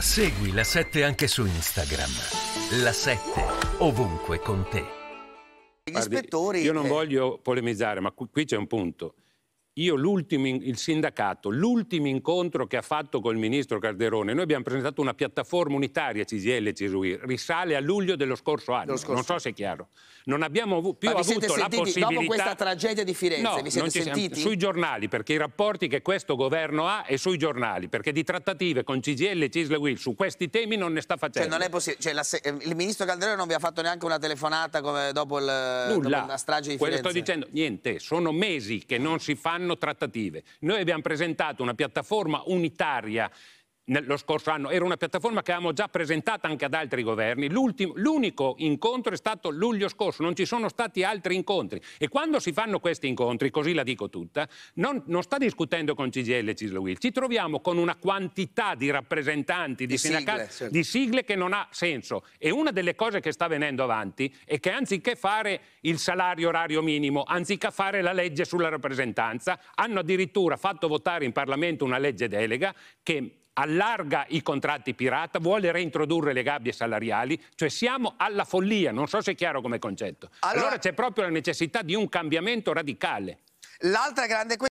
Segui la 7 anche su Instagram. La 7 ovunque con te. Gli ispettori. Io non voglio polemizzare, ma qui, qui c'è un punto. Io il sindacato, l'ultimo incontro che ha fatto col ministro Calderone, noi abbiamo presentato una piattaforma unitaria CGL e CSUI, risale a luglio dello scorso anno, dello scorso. non so se è chiaro. Non abbiamo più avuto la possibilità... Dopo questa tragedia di Firenze, no, vi siete sentiti? Siamo, sui giornali, perché i rapporti che questo governo ha è sui giornali, perché di trattative con CGL e CSUI su questi temi non ne sta cioè, facendo. Cioè, cioè, la, il ministro Calderone non vi ha fatto neanche una telefonata dopo, il, dopo la strage di Firenze? Quello sto dicendo, niente, sono mesi che non si fanno saranno trattative. Noi abbiamo presentato una piattaforma unitaria nello scorso anno, era una piattaforma che avevamo già presentata anche ad altri governi. l'unico incontro è stato luglio scorso, non ci sono stati altri incontri. E quando si fanno questi incontri, così la dico tutta, non, non sta discutendo con CGL e Cisloil, ci troviamo con una quantità di rappresentanti, di, di sindacati, certo. di sigle che non ha senso. E una delle cose che sta venendo avanti è che anziché fare il salario orario minimo, anziché fare la legge sulla rappresentanza, hanno addirittura fatto votare in Parlamento una legge delega che allarga i contratti pirata, vuole reintrodurre le gabbie salariali, cioè siamo alla follia, non so se è chiaro come concetto. Allora, allora c'è proprio la necessità di un cambiamento radicale. L'altra grande questione